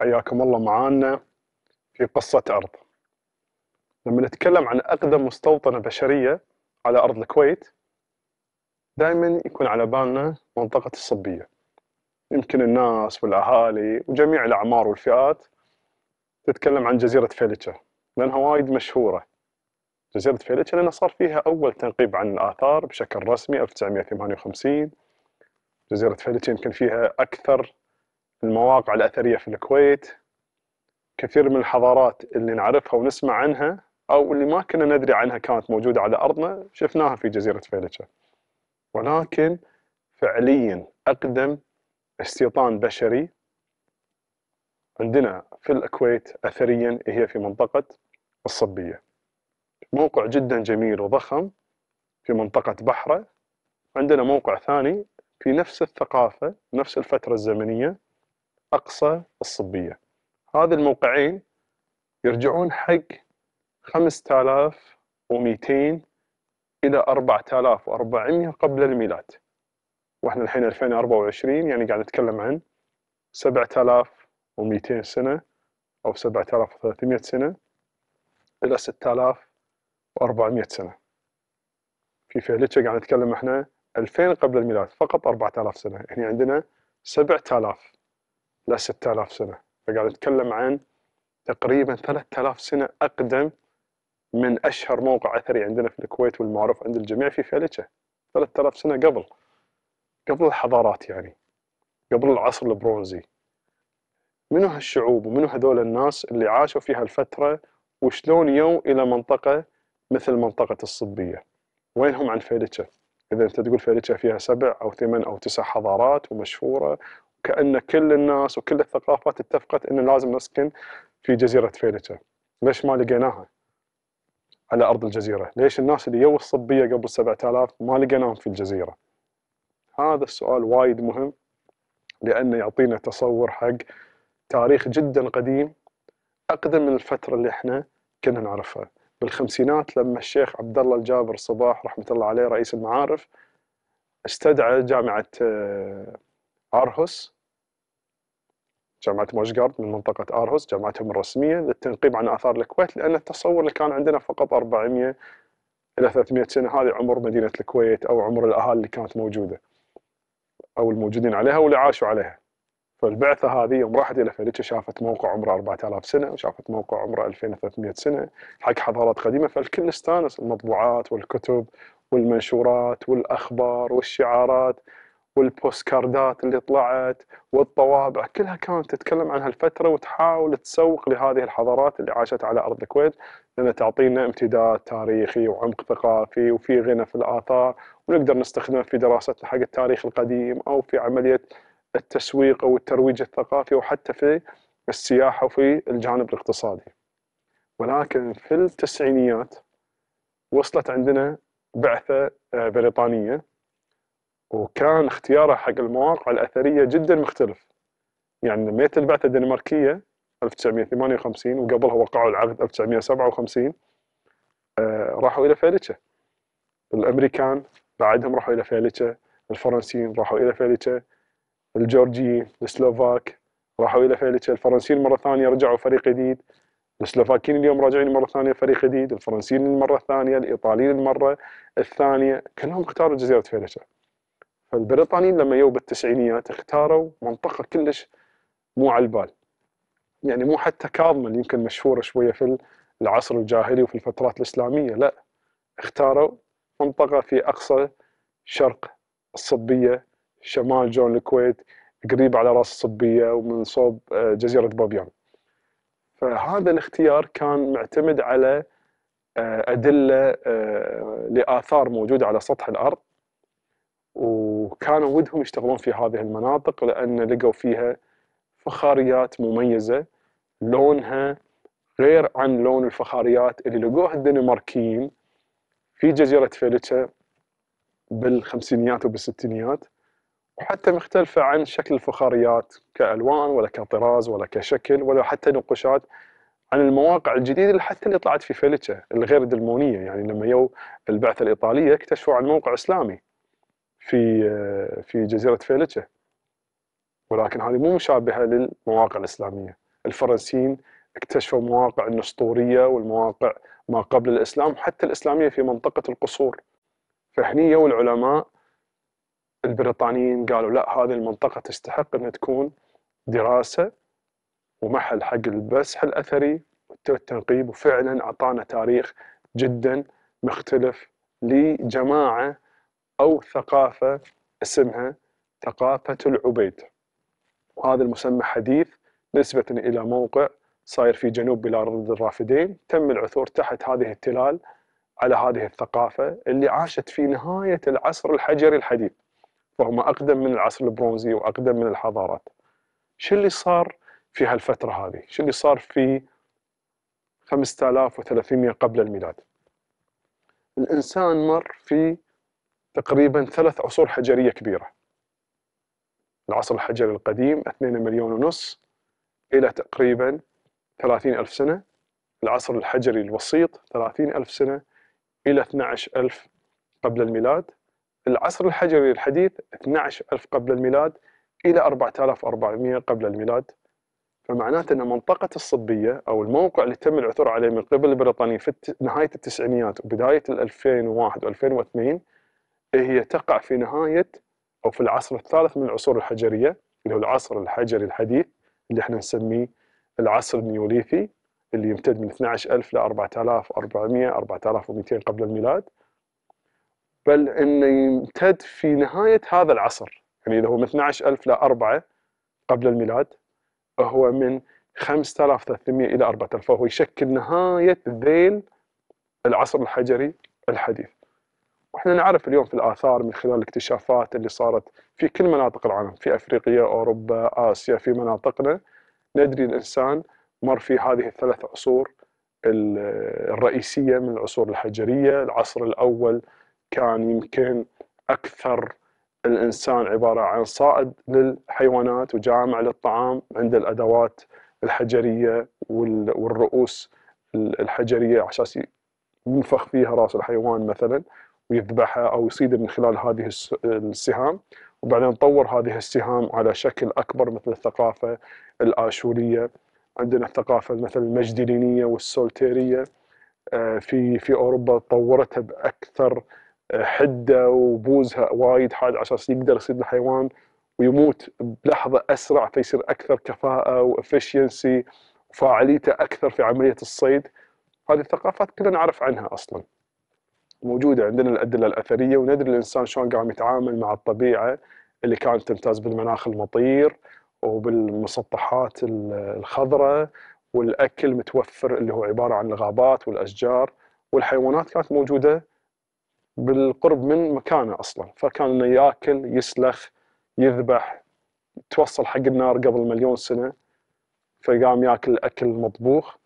حياكم الله معانا في قصة أرض لما نتكلم عن أقدم مستوطنة بشرية على أرض الكويت دائما يكون على بالنا منطقة الصبية يمكن الناس والأهالي وجميع الأعمار والفئات تتكلم عن جزيرة فيلتشا لأنها وايد مشهورة جزيرة فيلتشا لأنها صار فيها أول تنقيب عن الآثار بشكل رسمي 1958 جزيرة فيلتشا يمكن فيها أكثر المواقع الأثرية في الكويت كثير من الحضارات اللي نعرفها ونسمع عنها أو اللي ما كنا ندري عنها كانت موجودة على أرضنا شفناها في جزيرة فيلتشا ولكن فعليا أقدم استيطان بشري عندنا في الكويت أثريا هي في منطقة الصبية موقع جدا جميل وضخم في منطقة بحرة عندنا موقع ثاني في نفس الثقافة نفس الفترة الزمنية أقصى الصبية هذه الموقعين يرجعون حق 5200 إلى 4400 قبل الميلاد وإحنا الحين 2024 يعني قاعد نتكلم عن 7200 سنة أو 7300 سنة إلى 6400 سنة في فهلتشا قاعد نتكلم إحنا 2000 قبل الميلاد فقط 4000 سنة هنا يعني عندنا 7000 ل 6000 سنة فقاعد أتكلم عن تقريبا 3000 سنة أقدم من أشهر موقع أثري عندنا في الكويت والمعروف عند الجميع في فلكة 3000 سنة قبل قبل الحضارات يعني قبل العصر البرونزي منو هالشعوب ومنو هذول الناس اللي عاشوا في هالفترة وشلون يو إلى منطقة مثل منطقة الصبية وينهم عن فيلتشا إذا أنت تقول فيلتشا فيها سبع أو ثمان أو تسع حضارات ومشهورة كأن كل الناس وكل الثقافات اتفقت انه لازم نسكن في جزيرة فيلتا ليش ما لقيناها على أرض الجزيرة ليش الناس اللي يو الصبية قبل 7000 ما لقيناهم في الجزيرة هذا السؤال وايد مهم لأنه يعطينا تصور حق تاريخ جدا قديم أقدم من الفترة اللي احنا كنا نعرفها بالخمسينات لما الشيخ عبد الله الجابر صباح رحمه الله عليه رئيس المعارف استدعى جامعه آه، أرهوس جامعة موشغارد من منطقة أرهوس جامعتهم الرسمية للتنقيب عن آثار الكويت لأن التصور اللي كان عندنا فقط 400 إلى 300 سنة هذه عمر مدينة الكويت أو عمر الأهالي اللي كانت موجودة أو الموجودين عليها واللي عاشوا عليها فالبعثة هذه يوم راحت إلى فريتشا شافت موقع عمره 4000 سنة وشافت موقع عمره 2300 سنة حق حضارات قديمة فالكل استانس المطبوعات والكتب والمنشورات والأخبار والشعارات والبوستكاردات اللي طلعت والطوابع كلها كانت تتكلم عن هالفترة وتحاول تسوق لهذه الحضارات اللي عاشت على أرض الكويت لأنها تعطينا امتداد تاريخي وعمق ثقافي وفي غنى في الآثار ونقدر نستخدمه في دراستنا حق التاريخ القديم أو في عملية التسويق أو الترويج الثقافي وحتى في السياحة وفي الجانب الاقتصادي ولكن في التسعينيات وصلت عندنا بعثة آه، بريطانية وكان اختياره حق المواقع الأثرية جدا مختلف يعني لما البعثة الدنماركية 1958 وقبلها وقعوا العقد 1957 آه راحوا إلى فيلتشا الأمريكان بعدهم راحوا إلى فيلتشا الفرنسيين راحوا إلى فيلتشا الجورجيين السلوفاك راحوا إلى فيلتشا الفرنسيين مرة ثانية رجعوا فريق جديد السلوفاكيين اليوم راجعين مرة ثانية فريق جديد الفرنسيين المرة الثانية الإيطاليين المرة الثانية كلهم اختاروا جزيرة فيلتشا فالبريطانيين لما يو بالتسعينيات اختاروا منطقه كلش مو على البال يعني مو حتى كاظمة يمكن مشهوره شويه في العصر الجاهلي وفي الفترات الاسلاميه لا اختاروا منطقه في اقصى شرق الصبيه شمال جون الكويت قريب على راس الصبيه ومن صوب آه، جزيره بابيان فهذا الاختيار كان معتمد على آه، أدلة آه، لآثار موجودة على سطح الأرض و وكانوا ودهم يشتغلون في هذه المناطق لأن لقوا فيها فخاريات مميزة لونها غير عن لون الفخاريات اللي لقوها الدنماركيين في جزيرة فيلتشا بالخمسينيات وبالستينيات وحتى مختلفة عن شكل الفخاريات كألوان ولا كطراز ولا كشكل ولا حتى نقوشات عن المواقع الجديدة اللي حتى اللي طلعت في فيلتشا الغير دلمونية يعني لما يو البعثة الإيطالية اكتشفوا عن موقع إسلامي في آه، في جزيره فيلتشه ولكن هذه مو مشابهه للمواقع الاسلاميه الفرنسيين اكتشفوا مواقع النسطوريه والمواقع ما قبل الاسلام حتى الاسلاميه في منطقه القصور فهني يو العلماء البريطانيين قالوا لا هذه المنطقه تستحق انها تكون دراسه ومحل حق البسح الاثري والتنقيب وفعلا اعطانا تاريخ جدا مختلف لجماعه أو ثقافة اسمها ثقافة العبيد وهذا المسمى حديث نسبة إلى موقع صاير في جنوب بلاد الرافدين تم العثور تحت هذه التلال على هذه الثقافة اللي عاشت في نهاية العصر الحجري الحديث فهم أقدم من العصر البرونزي وأقدم من الحضارات شو اللي صار في هالفترة هذه؟ شو اللي صار في 5300 قبل الميلاد؟ الإنسان مر في تقريبا ثلاث عصور حجرية كبيرة العصر الحجري القديم 2 مليون ونص إلى تقريبا 30 ألف سنة العصر الحجري الوسيط 30 ألف سنة إلى 12 ألف قبل الميلاد العصر الحجري الحديث 12 ألف قبل الميلاد إلى 4400 قبل الميلاد فمعناته أن منطقة الصبية أو الموقع اللي تم العثور عليه من قبل البريطانيين في نهاية التسعينيات وبداية 2001 و2002 إيه هي تقع في نهاية أو في العصر الثالث من العصور الحجرية اللي هو العصر الحجري الحديث اللي احنا نسميه العصر النيوليثي اللي يمتد من 12000 ل 4400 4200 قبل الميلاد بل انه يمتد في نهاية هذا العصر يعني إذا هو من 12000 ل 4 قبل الميلاد هو من 5300 إلى 4000 فهو يشكل نهاية ذيل العصر الحجري الحديث واحنا نعرف اليوم في الاثار من خلال الاكتشافات اللي صارت في كل مناطق العالم في افريقيا اوروبا اسيا في مناطقنا ندري الانسان مر في هذه الثلاث عصور الرئيسيه من العصور الحجريه العصر الاول كان يمكن اكثر الانسان عباره عن صائد للحيوانات وجامع للطعام عند الادوات الحجريه والرؤوس الحجريه على اساس ينفخ فيها راس الحيوان مثلا ويذبحها أو يصيدها من خلال هذه السهام وبعدين طور هذه السهام على شكل أكبر مثل الثقافة الآشورية عندنا الثقافة مثل المجدلينية والسولتيرية آه، في في أوروبا طورتها بأكثر آه، حدة وبوزها وايد حاد على أساس يقدر يصيد الحيوان ويموت بلحظة أسرع فيصير أكثر كفاءة وافشنسي وفاعليته أكثر في عملية الصيد هذه الثقافات كلنا نعرف عنها أصلاً موجوده عندنا الادله الاثريه وندري الانسان شلون قام يتعامل مع الطبيعه اللي كانت تمتاز بالمناخ المطير وبالمسطحات الخضراء والاكل متوفر اللي هو عباره عن الغابات والاشجار والحيوانات كانت موجوده بالقرب من مكانه اصلا فكان انه ياكل يسلخ يذبح توصل حق النار قبل مليون سنه فقام ياكل اكل مطبوخ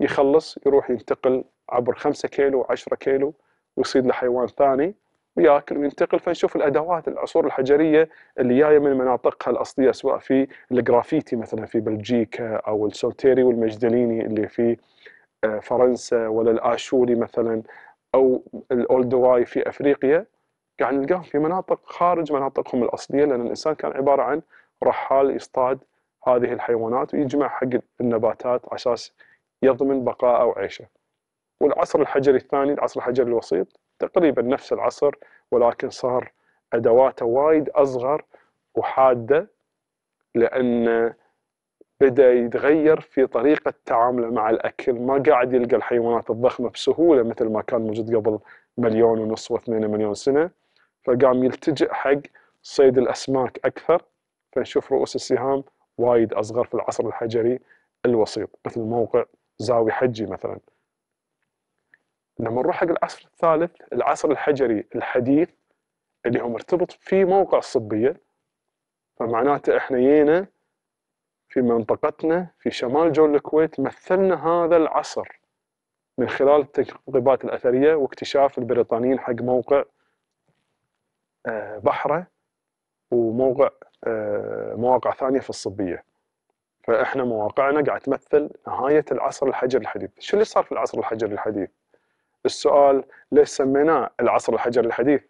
يخلص يروح ينتقل عبر 5 كيلو 10 كيلو ويصيد له حيوان ثاني وياكل وينتقل فنشوف الادوات العصور الحجريه اللي جايه من مناطقها الاصليه سواء في الجرافيتي مثلا في بلجيكا او السولتيري والمجدليني اللي في آه، فرنسا ولا الاشوري مثلا او الاولدواي في افريقيا قاعد نلقاهم في مناطق خارج مناطقهم الاصليه لان الانسان كان عباره عن رحال يصطاد هذه الحيوانات ويجمع حق النباتات على اساس يضمن بقاءه وعيشه. والعصر الحجري الثاني العصر الحجري الوسيط تقريبا نفس العصر ولكن صار أدواته وايد أصغر وحادة لأن بدأ يتغير في طريقة تعامله مع الأكل ما قاعد يلقى الحيوانات الضخمة بسهولة مثل ما كان موجود قبل مليون ونص واثنين مليون سنة فقام يلتجئ حق صيد الأسماك أكثر فنشوف رؤوس السهام وايد أصغر في العصر الحجري الوسيط مثل موقع زاوي حجي مثلا لما نروح حق العصر الثالث العصر الحجري الحديث اللي هو مرتبط في موقع الصبية فمعناته احنا جينا في منطقتنا في شمال جو الكويت مثلنا هذا العصر من خلال التنقيبات الأثرية واكتشاف البريطانيين حق موقع آه، بحره وموقع آه، مواقع ثانية في الصبية فإحنا مواقعنا قاعد تمثل نهاية العصر الحجري الحديث شو اللي صار في العصر الحجري الحديث؟ السؤال ليش سميناه العصر الحجري الحديث؟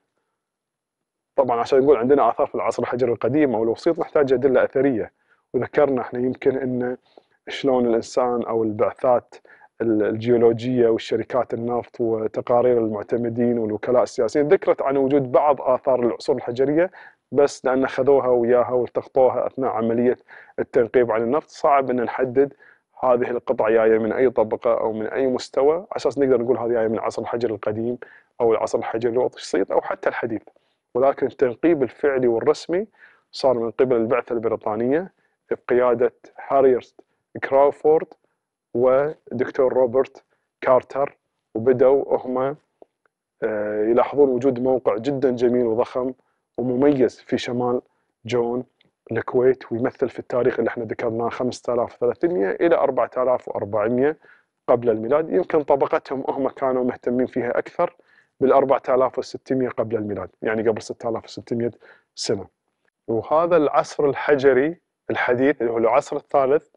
طبعا عشان نقول عندنا آثار في العصر الحجري القديم أو الوسيط نحتاج أدلة أثرية وذكرنا احنا يمكن أن شلون الإنسان أو البعثات الجيولوجية والشركات النفط وتقارير المعتمدين والوكلاء السياسيين ذكرت عن وجود بعض آثار العصور الحجرية بس لأن خذوها وياها والتقطوها أثناء عملية التنقيب عن النفط صعب أن نحدد هذه القطعه جايه من اي طبقه او من اي مستوى على اساس نقدر نقول هذه جايه من عصر الحجر القديم او العصر الحجر الوطني او حتى الحديث ولكن التنقيب الفعلي والرسمي صار من قبل البعثه البريطانيه بقياده هاريرت كراوفورد ودكتور روبرت كارتر وبدأوا هم آه، يلاحظون وجود موقع جدا جميل وضخم ومميز في شمال جون الكويت ويمثل في التاريخ اللي احنا ذكرناه 5300 الى 4400 قبل الميلاد يمكن طبقتهم هم كانوا مهتمين فيها اكثر بال 4600 قبل الميلاد يعني قبل 6600 سنه وهذا العصر الحجري الحديث اللي هو العصر الثالث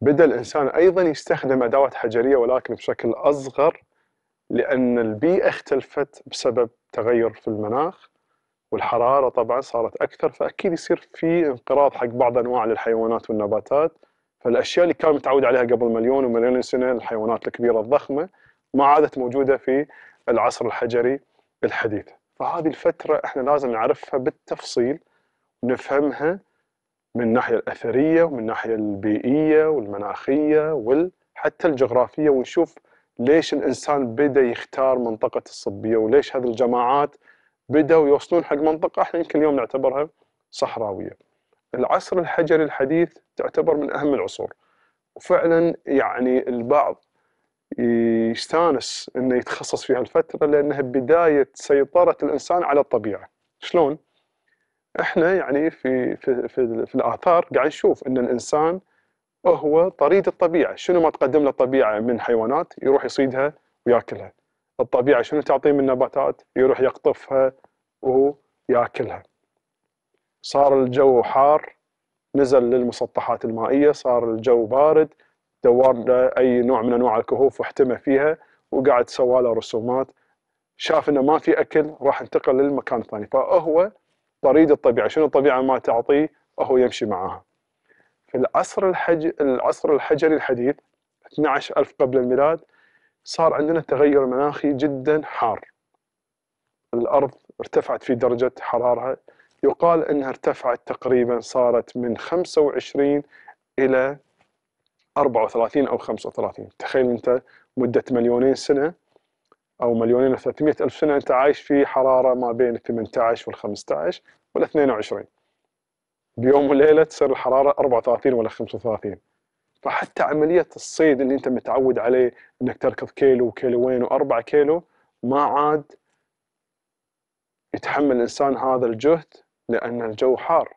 بدا الانسان ايضا يستخدم ادوات حجريه ولكن بشكل اصغر لان البيئه اختلفت بسبب تغير في المناخ والحرارة طبعا صارت أكثر فأكيد يصير في انقراض حق بعض أنواع الحيوانات والنباتات فالأشياء اللي كان متعود عليها قبل مليون ومليون سنة الحيوانات الكبيرة الضخمة ما عادت موجودة في العصر الحجري الحديث فهذه الفترة احنا لازم نعرفها بالتفصيل ونفهمها من الناحية الأثرية ومن الناحية البيئية والمناخية وحتى الجغرافية ونشوف ليش الإنسان بدأ يختار منطقة الصبية وليش هذه الجماعات بدأوا يوصلون حق منطقة احنا يمكن اليوم نعتبرها صحراوية العصر الحجري الحديث تعتبر من أهم العصور وفعلا يعني البعض يستانس انه يتخصص في هالفتره لانها بدايه سيطره الانسان على الطبيعه. شلون؟ احنا يعني في في في, في الاثار قاعد نشوف ان الانسان هو طريد الطبيعه، شنو ما تقدم له الطبيعه من حيوانات يروح يصيدها وياكلها. الطبيعه شنو تعطيه من نباتات يروح يقطفها وهو ياكلها صار الجو حار نزل للمسطحات المائيه صار الجو بارد دور له اي نوع من انواع الكهوف واحتمى فيها وقعد سوى له رسومات شاف انه ما في اكل راح انتقل للمكان الثاني فهو طريد الطبيعه شنو الطبيعه ما تعطيه هو يمشي معاها في العصر الحج العصر الحجري الحديث 12000 قبل الميلاد صار عندنا تغير مناخي جدا حار الأرض ارتفعت في درجة حرارة يقال أنها ارتفعت تقريبا صارت من 25 إلى 34 أو 35 تخيل أنت مدة مليونين سنة أو مليونين و 300 ألف سنة أنت عايش في حرارة ما بين 18 وال 15 وال 22 بيوم وليلة تصير الحرارة 34 ولا 35 فحتى عملية الصيد اللي أنت متعود عليه أنك تركض كيلو وكيلوين وأربعة كيلو ما عاد يتحمل الإنسان هذا الجهد لأن الجو حار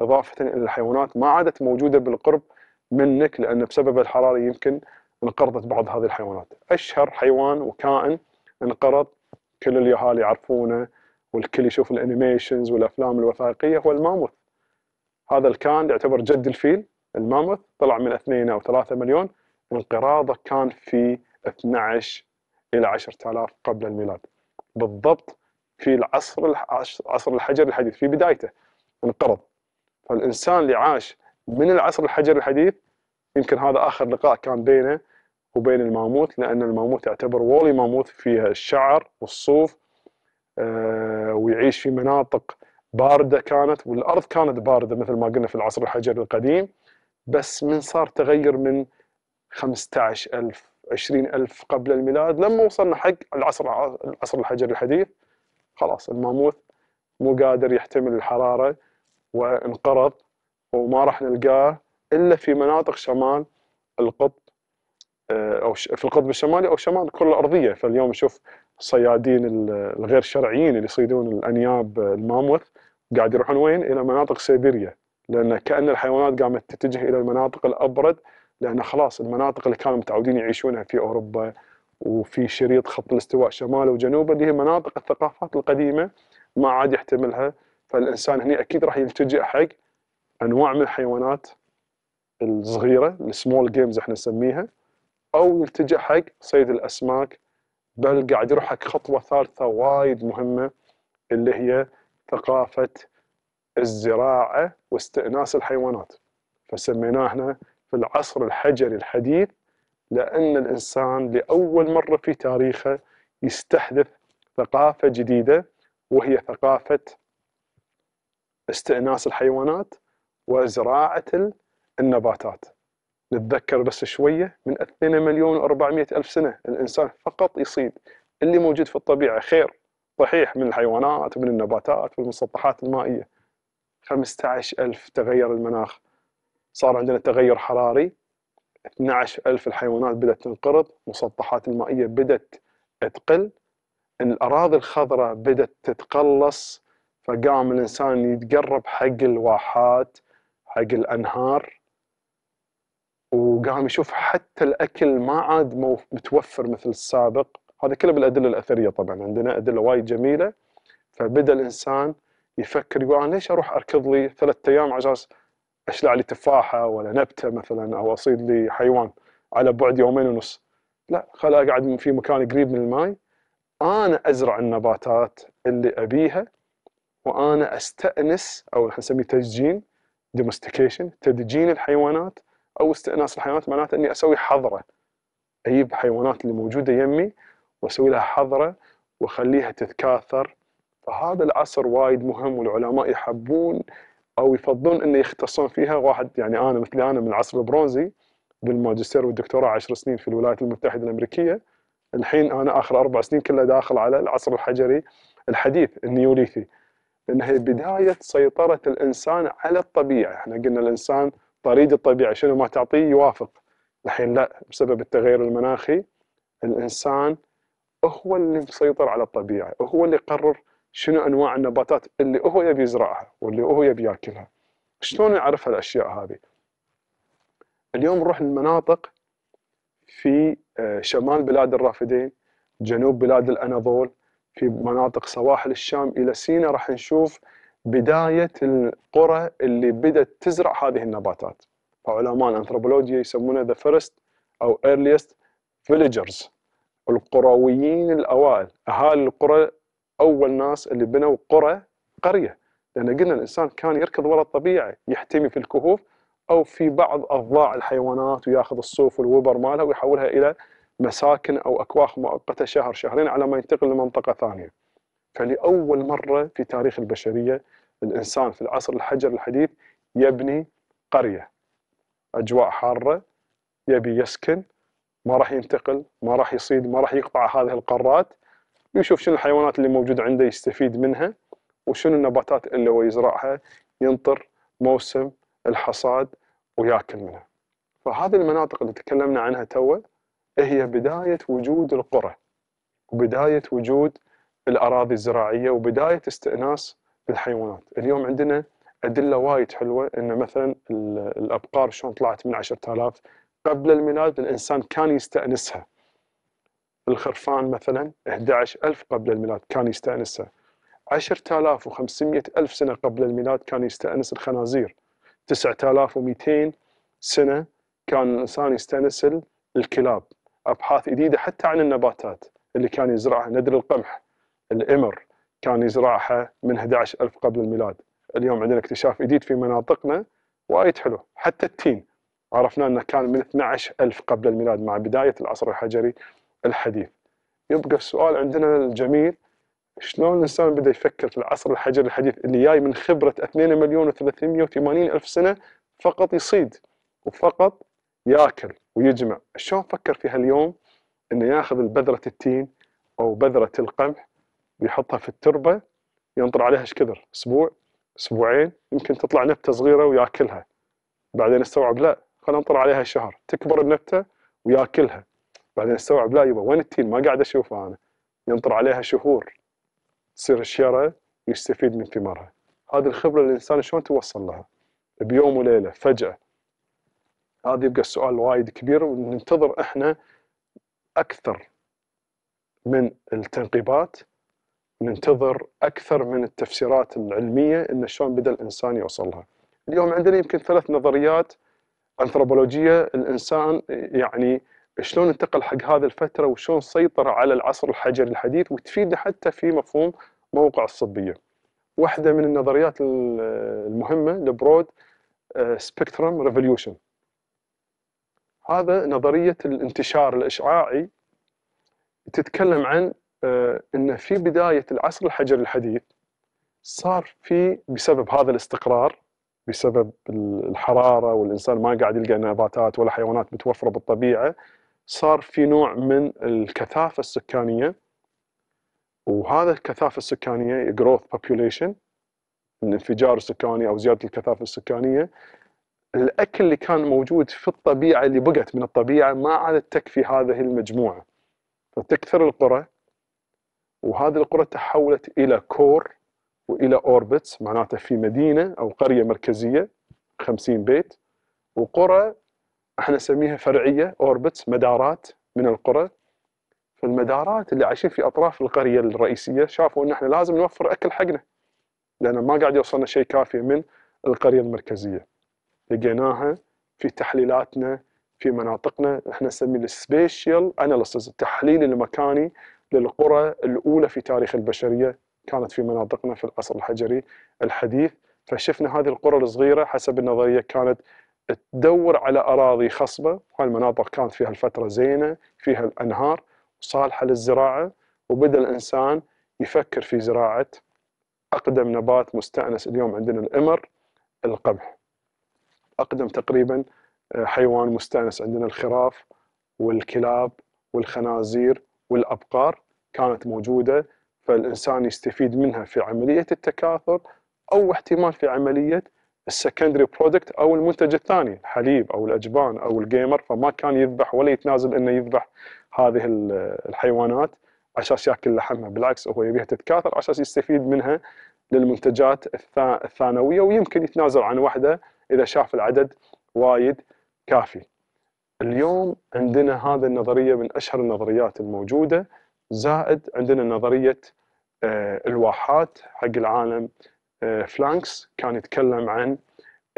إضافة إلى الحيوانات ما عادت موجودة بالقرب منك لأن بسبب الحرارة يمكن انقرضت بعض هذه الحيوانات أشهر حيوان وكائن انقرض كل اليهال يعرفونه والكل يشوف الانيميشنز والافلام الوثائقيه هو الماموث هذا الكائن يعتبر جد الفيل الماموث طلع من 2 أو 3 مليون انقراضه كان في 12 إلى 10000 قبل الميلاد بالضبط في العصر عصر الحجر الحديث في بدايته انقرض فالإنسان اللي عاش من العصر الحجر الحديث يمكن هذا آخر لقاء كان بينه وبين الماموث لأن الماموث يعتبر وولي ماموث فيها الشعر والصوف آه، ويعيش في مناطق باردة كانت والأرض كانت باردة مثل ما قلنا في العصر الحجري القديم بس من صار تغير من 15000 20000 قبل الميلاد لما وصلنا حق العصر العصر الحجري الحديث خلاص الماموث مو قادر يحتمل الحرارة وانقرض وما راح نلقاه إلا في مناطق شمال القطب آه، أو في القطب الشمالي أو شمال الكرة الأرضية فاليوم نشوف الصيادين الغير شرعيين اللي يصيدون الأنياب الماموث قاعد يروحون وين؟ إلى مناطق سيبيريا لأن كأن الحيوانات قامت تتجه إلى المناطق الأبرد لأن خلاص المناطق اللي كانوا متعودين يعيشونها في أوروبا وفي شريط خط الاستواء شماله وجنوبه اللي هي مناطق الثقافات القديمة ما عاد يحتملها فالإنسان هنا أكيد راح يلتجئ حق أنواع من الحيوانات الصغيرة السمول جيمز احنا نسميها أو يلتجئ حق صيد الأسماك بل قاعد يروح حق خطوة ثالثة وايد مهمة اللي هي ثقافة الزراعه واستئناس الحيوانات فسميناه احنا في العصر الحجري الحديث لان الانسان لاول مره في تاريخه يستحدث ثقافه جديده وهي ثقافه استئناس الحيوانات وزراعه النباتات نتذكر بس شويه من 2 مليون و400 الف سنه الانسان فقط يصيد اللي موجود في الطبيعه خير صحيح من الحيوانات ومن النباتات والمسطحات المائيه 15000 تغير المناخ صار عندنا تغير حراري 12000 الحيوانات بدأت تنقرض المسطحات المائية بدأت تقل الأراضي الخضراء بدأت تتقلص فقام الإنسان يتقرب حق الواحات حق الأنهار وقام يشوف حتى الأكل ما عاد متوفر مثل السابق هذا كله بالأدلة الأثرية طبعا عندنا أدلة وايد جميلة فبدأ الإنسان يفكر يقول انا ليش اروح اركض لي ثلاثة ايام على اساس اشلع لي تفاحه ولا نبته مثلا او اصيد لي حيوان على بعد يومين ونص لا خل اقعد في مكان قريب من الماي انا ازرع النباتات اللي ابيها وانا استانس او احنا نسميه تسجين دومستيكيشن تدجين الحيوانات او استئناس الحيوانات معناته اني اسوي حظره اجيب الحيوانات اللي موجوده يمي واسوي لها حظره واخليها تتكاثر فهذا العصر وايد مهم والعلماء يحبون او يفضلون انه يختصون فيها واحد يعني انا مثلي انا من العصر البرونزي بالماجستير والدكتوراه 10 سنين في الولايات المتحده الامريكيه الحين انا اخر اربع سنين كلها داخل على العصر الحجري الحديث النيوليثي لان هي بدايه سيطره الانسان على الطبيعه، احنا قلنا الانسان طريد الطبيعه شنو ما تعطيه يوافق، الحين لا بسبب التغير المناخي الانسان هو اللي مسيطر على الطبيعه، هو اللي قرر شنو انواع النباتات اللي هو يبي يزرعها واللي هو يبي ياكلها شلون يعرف هالاشياء هذه اليوم نروح المناطق في آه، شمال بلاد الرافدين جنوب بلاد الاناضول في مناطق سواحل الشام الى سينا راح نشوف بدايه القرى اللي بدات تزرع هذه النباتات فعلماء الانثروبولوجيا يسمونه ذا فيرست او ايرليست فيليجرز القرويين الاوائل اهالي القرى اول ناس اللي بنوا قرى قريه لان قلنا الانسان كان يركض ورا الطبيعه يحتمي في الكهوف او في بعض اضلاع الحيوانات وياخذ الصوف والوبر مالها ويحولها الى مساكن او اكواخ مؤقته شهر شهرين على ما ينتقل لمنطقه ثانيه. فلاول مره في تاريخ البشريه الانسان في العصر الحجر الحديث يبني قريه. اجواء حاره يبي يسكن ما راح ينتقل، ما راح يصيد، ما راح يقطع هذه القارات يشوف شنو الحيوانات اللي موجوده عنده يستفيد منها وشنو النباتات اللي هو يزرعها ينطر موسم الحصاد وياكل منها فهذه المناطق اللي تكلمنا عنها توا هي بداية وجود القرى وبداية وجود الأراضي الزراعية وبداية استئناس الحيوانات اليوم عندنا أدلة وايد حلوة أن مثلا الأبقار شلون طلعت من 10000 قبل الميلاد الإنسان كان يستأنسها الخرفان مثلا 11000 قبل الميلاد كان يستأنسه 10500 ألف سنة قبل الميلاد كان يستأنس الخنازير 9200 سنة كان الإنسان يستأنس الكلاب أبحاث جديدة حتى عن النباتات اللي كان يزرعها ندر القمح الإمر كان يزرعها من 11000 قبل الميلاد اليوم عندنا اكتشاف جديد في مناطقنا وايد حلو حتى التين عرفنا انه كان من 12000 قبل الميلاد مع بدايه العصر الحجري الحديث يبقى السؤال عندنا الجميل شلون الإنسان بدأ يفكر في العصر الحجري الحديث اللي جاي من خبرة 2 مليون و380 ألف سنة فقط يصيد وفقط ياكل ويجمع شلون فكر فيها اليوم انه ياخذ بذرة التين او بذرة القمح ويحطها في التربة ينطر عليها ايش كثر اسبوع اسبوعين يمكن تطلع نبتة صغيرة وياكلها بعدين استوعب لا خلينا ننطر عليها شهر تكبر النبتة وياكلها بعدين استوعب لا يبا وين التين ما قاعد اشوفه انا ينطر عليها شهور تصير الشيره ويستفيد من ثمارها هذه الخبره الانسان شلون توصل لها بيوم وليله فجاه هذا يبقى السؤال وايد كبير وننتظر احنا اكثر من التنقيبات ننتظر اكثر من التفسيرات العلميه ان شلون بدا الانسان يوصلها. اليوم عندنا يمكن ثلاث نظريات انثروبولوجيه الانسان يعني شلون انتقل حق هذه الفتره وشلون سيطر على العصر الحجري الحديث وتفيدنا حتى في مفهوم موقع الصبيه. واحده من النظريات المهمه لبرود سبكترم آه، ريفوليوشن. هذا نظريه الانتشار الاشعاعي تتكلم عن آه، ان في بدايه العصر الحجري الحديث صار في بسبب هذا الاستقرار بسبب الحراره والانسان ما قاعد يلقى نباتات ولا حيوانات متوفره بالطبيعه صار في نوع من الكثافة السكانية وهذا الكثافة السكانية growth population انفجار سكاني أو زيادة الكثافة السكانية الأكل اللي كان موجود في الطبيعة اللي بقت من الطبيعة ما عادت تكفي هذه المجموعة فتكثر القرى وهذه القرى تحولت إلى كور وإلى أوربتس معناته في مدينة أو قرية مركزية 50 بيت وقرى احنا نسميها فرعيه اوربتس مدارات من القرى فالمدارات اللي عايشين في اطراف القريه الرئيسيه شافوا ان احنا لازم نوفر اكل حقنا لان ما قاعد يوصلنا شيء كافي من القريه المركزيه لقيناها في تحليلاتنا في مناطقنا احنا نسميه السبيشال اناليسز التحليل المكاني للقرى الاولى في تاريخ البشريه كانت في مناطقنا في العصر الحجري الحديث فشفنا هذه القرى الصغيره حسب النظريه كانت تدور على أراضي خصبة المناطق كانت فيها الفترة زينة فيها الأنهار صالحة للزراعة وبدأ الإنسان يفكر في زراعة أقدم نبات مستأنس اليوم عندنا الإمر القمح أقدم تقريبا آه، حيوان مستأنس عندنا الخراف والكلاب والخنازير والأبقار كانت موجودة فالإنسان يستفيد منها في عملية التكاثر أو احتمال في عملية السكندري برودكت او المنتج الثاني الحليب او الاجبان او الجيمر فما كان يذبح ولا يتنازل انه يذبح هذه الحيوانات عشان ياكل لحمها بالعكس هو يبيها تتكاثر عشان يستفيد منها للمنتجات الثانويه ويمكن يتنازل عن واحده اذا شاف العدد وايد كافي. اليوم عندنا هذه النظريه من اشهر النظريات الموجوده زائد عندنا نظريه آه، الواحات حق العالم آه، فلانكس كان يتكلم عن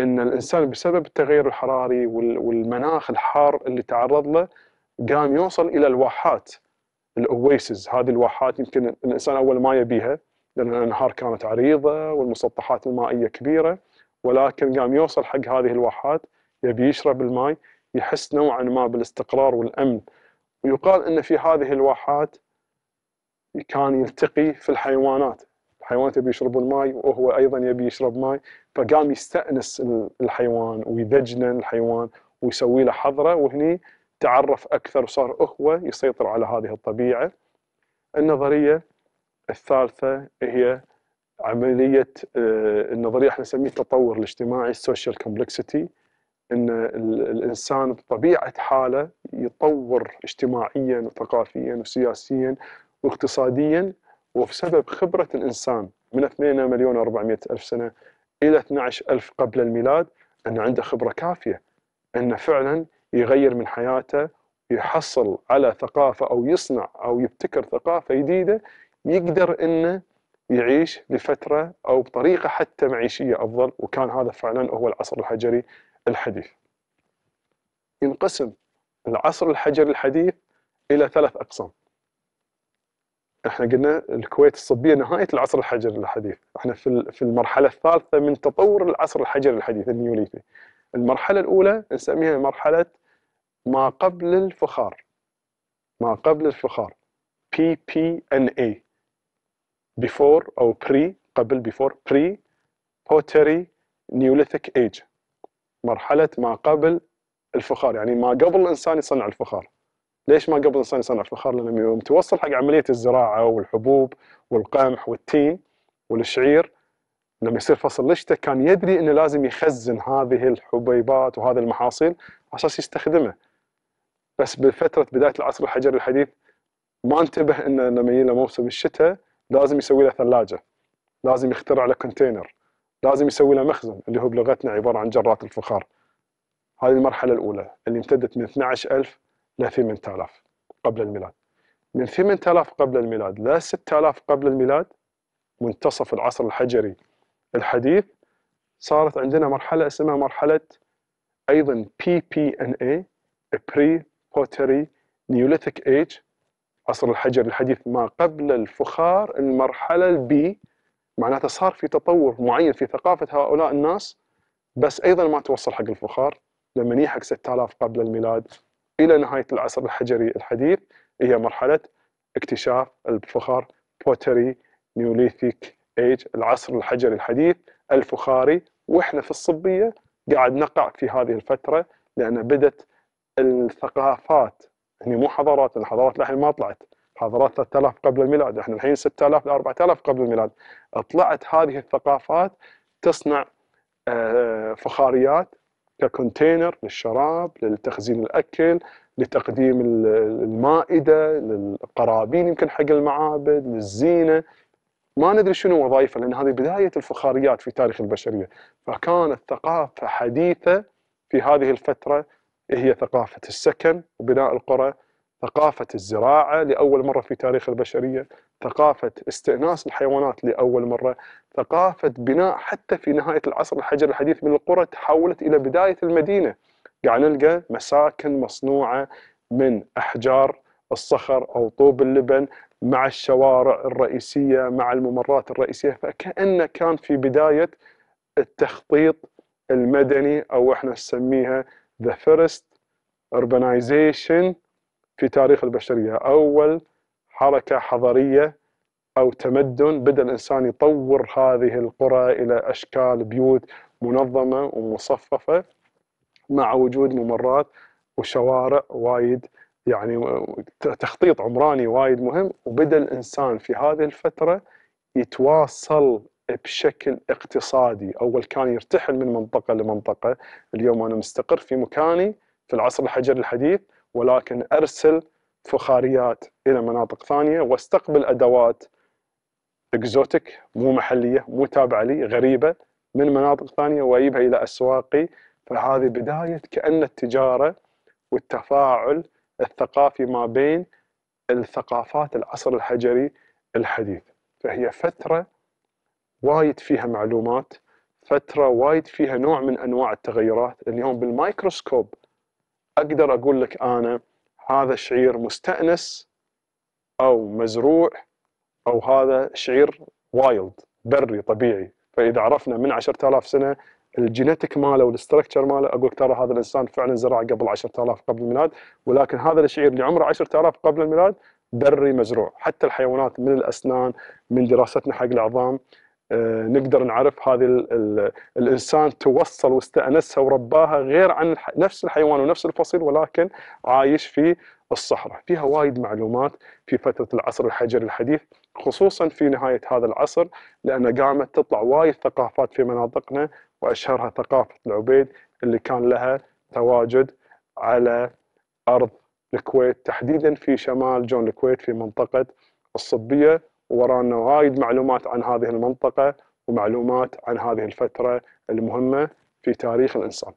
ان الانسان بسبب التغير الحراري والمناخ الحار اللي تعرض له قام يوصل الى الواحات الاويسز هذه الواحات يمكن الانسان اول ما يبيها لان الانهار كانت عريضه والمسطحات المائيه كبيره ولكن قام يوصل حق هذه الواحات يبي يشرب الماء يحس نوعا ما بالاستقرار والامن ويقال ان في هذه الواحات كان يلتقي في الحيوانات الحيوانات تبي يشربون ماي وهو ايضا يبي يشرب ماي فقام يستانس الحيوان ويدجنن الحيوان ويسوي له حضره وهني تعرف اكثر وصار اخوه يسيطر على هذه الطبيعه. النظريه الثالثه هي عمليه آه، النظريه احنا نسميه التطور الاجتماعي السوشيال كومبلكسيتي ان الانسان بطبيعه حاله يتطور اجتماعيا وثقافيا وسياسيا واقتصاديا وبسبب خبرة الإنسان من 2 مليون و400 ألف سنة إلى 12 ألف قبل الميلاد أن عنده خبرة كافية أنه فعلا يغير من حياته يحصل على ثقافة أو يصنع أو يبتكر ثقافة جديدة يقدر أنه يعيش لفترة أو بطريقة حتى معيشية أفضل وكان هذا فعلا هو العصر الحجري الحديث ينقسم العصر الحجري الحديث إلى ثلاث أقسام احنا قلنا الكويت الصبيه نهايه العصر الحجري الحديث، احنا في في المرحله الثالثه من تطور العصر الحجري الحديث النيوليثي. المرحله الاولى نسميها مرحله ما قبل الفخار. ما قبل الفخار. بي بي ان اي بيفور او بري قبل بيفور بري بوتري نيوليثيك ايج مرحله ما قبل الفخار يعني ما قبل الانسان يصنع الفخار ليش ما قبل انسان يصنع الفخار؟ لانه يوم توصل حق عمليه الزراعه والحبوب والقمح والتين والشعير لما يصير فصل الشتاء كان يدري انه لازم يخزن هذه الحبيبات وهذه المحاصيل على اساس يستخدمه بس بفتره بدايه العصر الحجري الحديث ما انتبه انه لما يجي له موسم الشتاء لازم يسوي له ثلاجه لازم يخترع له كونتينر لازم يسوي له مخزن اللي هو بلغتنا عباره عن جرات الفخار هذه المرحله الاولى اللي امتدت من 12000 ل 8000 قبل الميلاد من 8000 قبل الميلاد ل 6000 قبل الميلاد منتصف العصر الحجري الحديث صارت عندنا مرحلة اسمها مرحلة أيضا PPNA Pre Pottery Neolithic Age عصر الحجر الحديث ما قبل الفخار المرحلة البي معناته صار في تطور معين في ثقافة هؤلاء الناس بس أيضا ما توصل حق الفخار لما يحق 6000 قبل الميلاد إلى نهاية العصر الحجري الحديث هي مرحلة اكتشاف الفخار بوتري نيوليثيك ايج العصر الحجري الحديث الفخاري واحنا في الصبيه قاعد نقع في هذه الفتره لان بدت الثقافات يعني مو حضارات الحضارات لحين ما طلعت حضارات 3000 قبل الميلاد احنا الحين 6000 ل 4000 قبل الميلاد طلعت هذه الثقافات تصنع آه، فخاريات ككونتينر للشراب لتخزين الاكل لتقديم المائده للقرابين يمكن حق المعابد للزينه ما ندري شنو وظائفه لان هذه بدايه الفخاريات في تاريخ البشريه فكانت ثقافه حديثه في هذه الفتره هي ثقافه السكن وبناء القرى ثقافة الزراعة لأول مرة في تاريخ البشرية ثقافة استئناس الحيوانات لأول مرة ثقافة بناء حتى في نهاية العصر الحجر الحديث من القرى تحولت إلى بداية المدينة قاعد نلقى مساكن مصنوعة من أحجار الصخر أو طوب اللبن مع الشوارع الرئيسية مع الممرات الرئيسية فكأنه كان في بداية التخطيط المدني أو احنا نسميها the first urbanization في تاريخ البشرية أول حركة حضرية أو تمدن بدأ الإنسان يطور هذه القرى إلى أشكال بيوت منظمة ومصففة مع وجود ممرات وشوارع وايد يعني تخطيط عمراني وايد مهم وبدأ الإنسان في هذه الفترة يتواصل بشكل اقتصادي أول كان يرتحل من منطقة لمنطقة اليوم أنا مستقر في مكاني في العصر الحجري الحديث ولكن أرسل فخاريات إلى مناطق ثانية واستقبل أدوات اكزوتيك مو محلية مو تابعة لي غريبة من مناطق ثانية وأجيبها إلى أسواقي فهذه بداية كأن التجارة والتفاعل الثقافي ما بين الثقافات العصر الحجري الحديث فهي فترة وايد فيها معلومات فترة وايد فيها نوع من أنواع التغيرات اليوم بالمايكروسكوب اقدر اقول لك انا هذا شعير مستانس او مزروع او هذا شعير وايلد بري طبيعي فاذا عرفنا من 10000 سنه الجينيتيك ماله والاستركتشر ماله اقول ترى هذا الانسان فعلا زرع قبل 10000 قبل الميلاد ولكن هذا الشعير اللي عمره 10000 قبل الميلاد بري مزروع حتى الحيوانات من الاسنان من دراستنا حق العظام آه، نقدر نعرف هذه الانسان توصل واستانسها ورباها غير عن نفس الحيوان ونفس الفصيل ولكن عايش في الصحراء، فيها وايد معلومات في فتره العصر الحجري الحديث خصوصا في نهايه هذا العصر لان قامت تطلع وايد ثقافات في مناطقنا واشهرها ثقافه العبيد اللي كان لها تواجد على ارض الكويت تحديدا في شمال جون الكويت في منطقه الصبيه ورانا وايد معلومات عن هذه المنطقة ومعلومات عن هذه الفترة المهمة في تاريخ الإنسان